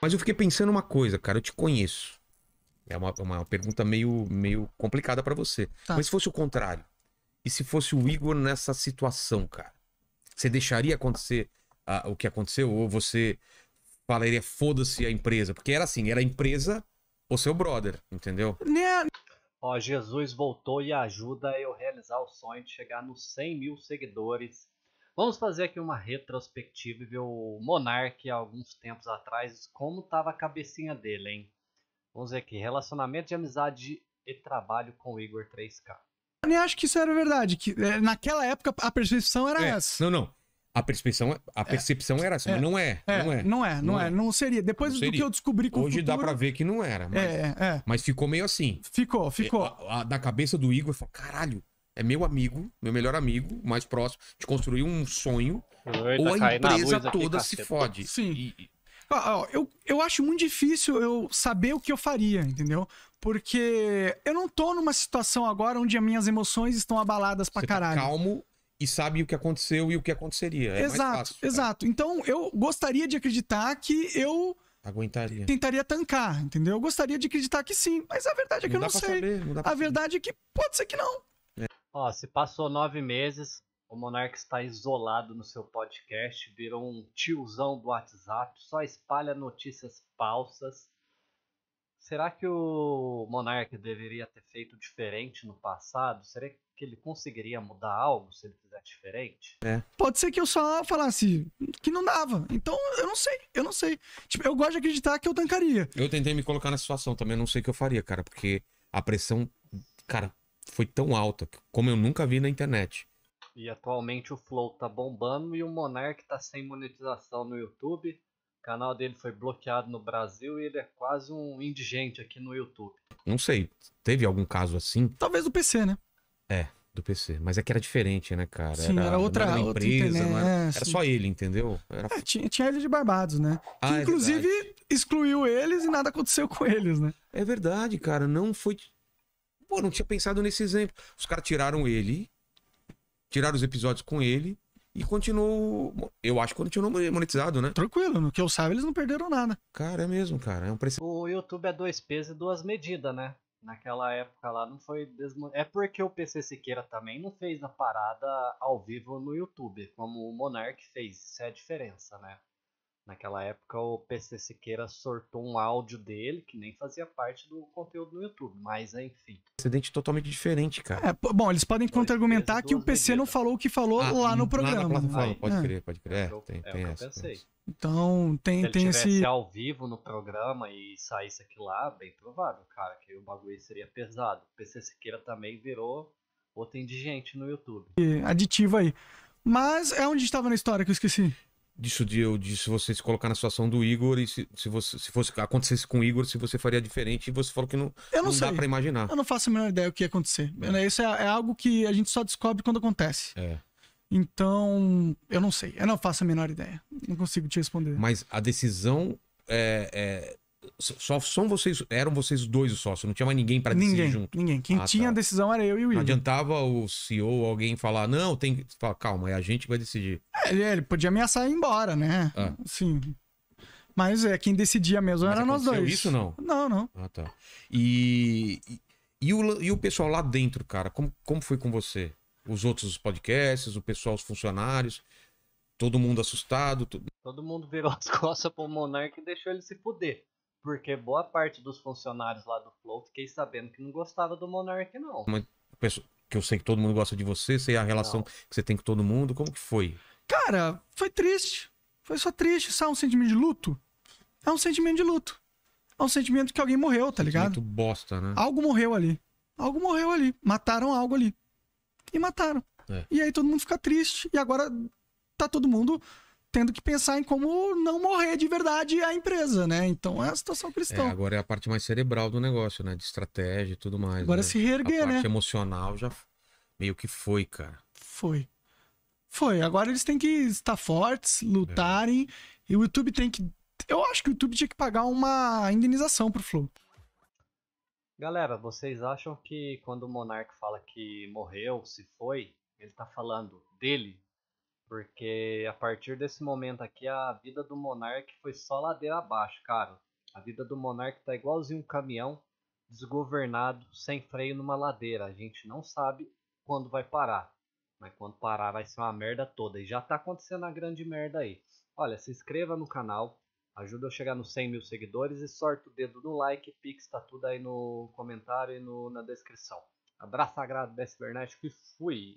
Mas eu fiquei pensando uma coisa, cara, eu te conheço. É uma, é uma pergunta meio, meio complicada para você. Tá. Mas se fosse o contrário, e se fosse o Igor nessa situação, cara? Você deixaria acontecer uh, o que aconteceu? Ou você falaria, foda-se a empresa? Porque era assim, era a empresa ou seu brother, entendeu? Né, né? Ó, Jesus voltou e ajuda eu realizar o sonho de chegar nos 100 mil seguidores Vamos fazer aqui uma retrospectiva e ver o Monark alguns tempos atrás, como estava a cabecinha dele, hein? Vamos ver aqui, relacionamento de amizade e trabalho com o Igor 3K. Eu nem acho que isso era verdade, que é, naquela época a percepção era é, essa. Não, não. A percepção, a percepção é, era assim, é, mas não é, não é. Não é, não é, é. Não seria. Depois não seria. do que eu descobri com Hoje futuro, dá pra ver que não era. Mas, é, é. mas ficou meio assim. Ficou, ficou. É, a, a, da cabeça do Igor, eu falo, caralho, é meu amigo, meu melhor amigo, mais próximo, de construir um sonho, Eita, ou a empresa toda aqui, se fode. Sim. E... Eu, eu acho muito difícil eu saber o que eu faria, entendeu? Porque eu não tô numa situação agora onde as minhas emoções estão abaladas pra Você tá caralho. Tá calmo e sabe o que aconteceu e o que aconteceria. É exato, fácil, exato. Então eu gostaria de acreditar que eu aguentaria. Tentaria tancar, entendeu? Eu gostaria de acreditar que sim, mas a verdade é que não eu não sei. Saber, a verdade é que pode ser que não. Ó, se passou nove meses, o Monark está isolado no seu podcast, virou um tiozão do WhatsApp, só espalha notícias falsas. Será que o Monark deveria ter feito diferente no passado? Será que ele conseguiria mudar algo se ele fizer diferente? É. Pode ser que eu só falasse que não dava. Então, eu não sei, eu não sei. Tipo, eu gosto de acreditar que eu tancaria. Eu tentei me colocar na situação também, não sei o que eu faria, cara, porque a pressão, cara, foi tão alta, como eu nunca vi na internet. E atualmente o Flow tá bombando e o Monark tá sem monetização no YouTube. O canal dele foi bloqueado no Brasil e ele é quase um indigente aqui no YouTube. Não sei, teve algum caso assim? Talvez do PC, né? É, do PC. Mas é que era diferente, né, cara? Sim, era, era outra, era empresa, outra internet, não era, era é, só ele, entendeu? Era... É, tinha, tinha ele de Barbados, né? Ah, que, é inclusive é excluiu eles e nada aconteceu com eles, né? É verdade, cara. Não foi Pô, não tinha pensado nesse exemplo. Os caras tiraram ele, tiraram os episódios com ele e continuou. Eu acho que continuou monetizado, né? Tranquilo, no que eu saiba, eles não perderam nada. Cara, é mesmo, cara. É um preço. O YouTube é dois pesos e duas medidas, né? Naquela época lá não foi. Desmo... É porque o PC Siqueira também não fez a parada ao vivo no YouTube, como o Monark fez. Isso é a diferença, né? Naquela época, o PC Siqueira sortou um áudio dele que nem fazia parte do conteúdo no YouTube, mas enfim. Precedente totalmente diferente, cara. É, bom, eles podem contra-argumentar que o PC medidas. não falou o que falou ah, lá no programa. Lá pode é. crer, pode crer. É, é, tem, é essa, eu pensei. Tem. Então, tem, Se ele tem esse. ao vivo no programa e saísse aqui lá, bem provável, cara, que o bagulho seria pesado. O PC Siqueira também virou de indigente no YouTube. aditivo aí. Mas é onde estava na história que eu esqueci disso de eu disse você se colocar na situação do Igor e se, se você se fosse acontecesse com o Igor se você faria diferente e você falou que não eu não, não sei. dá para imaginar eu não faço a menor ideia o que ia acontecer é. é. isso é, é, algo que a gente só descobre quando acontece é. então eu não sei eu não faço a menor ideia não consigo te responder mas a decisão é, é só são vocês, eram vocês dois os sócios, não tinha mais ninguém para decidir ninguém, junto. Ninguém. Quem ah, tá. tinha tá. a decisão era eu e o Will Não adiantava o CEO alguém falar, não, tem que. falar, calma, é a gente que vai decidir. É, ele podia ameaçar ir embora, né? Ah. Sim. Mas é, quem decidia mesmo Mas era nós dois. Isso não? Não, não. Ah, tá. E, e, e, o, e o pessoal lá dentro, cara, como, como foi com você? Os outros podcasts, o pessoal, os funcionários todo mundo assustado. Todo mundo virou as costas pro Monark e deixou ele se fuder. Porque boa parte dos funcionários lá do Flow fiquei sabendo que não gostava do Monark, não. Mas, que eu sei que todo mundo gosta de você, sei a relação não. que você tem com todo mundo, como que foi? Cara, foi triste. Foi só triste, só é um sentimento de luto. É um sentimento de luto. É um sentimento que alguém morreu, tá ligado? Muito bosta, né? Algo morreu ali. Algo morreu ali. Mataram algo ali. E mataram. É. E aí todo mundo fica triste. E agora tá todo mundo tendo que pensar em como não morrer de verdade a empresa, né? Então é a situação cristã. É, agora é a parte mais cerebral do negócio, né? De estratégia e tudo mais. Agora né? se reerguer, a né? parte né? emocional já meio que foi, cara. Foi. Foi. Agora eles têm que estar fortes, é. lutarem. É. E o YouTube tem que. Eu acho que o YouTube tinha que pagar uma indenização pro Flow. Galera, vocês acham que quando o Monark fala que morreu, se foi, ele tá falando dele, porque a partir desse momento aqui, a vida do Monark foi só ladeira abaixo, cara. A vida do Monark tá igualzinho um caminhão desgovernado, sem freio numa ladeira. A gente não sabe quando vai parar. Mas quando parar vai ser uma merda toda. E já tá acontecendo a grande merda aí. Olha, se inscreva no canal. Ajuda eu chegar nos 100 mil seguidores e sorte o dedo no like. Pix tá tudo aí no comentário e no, na descrição. Abraço sagrado, Bess Bernardo que fui!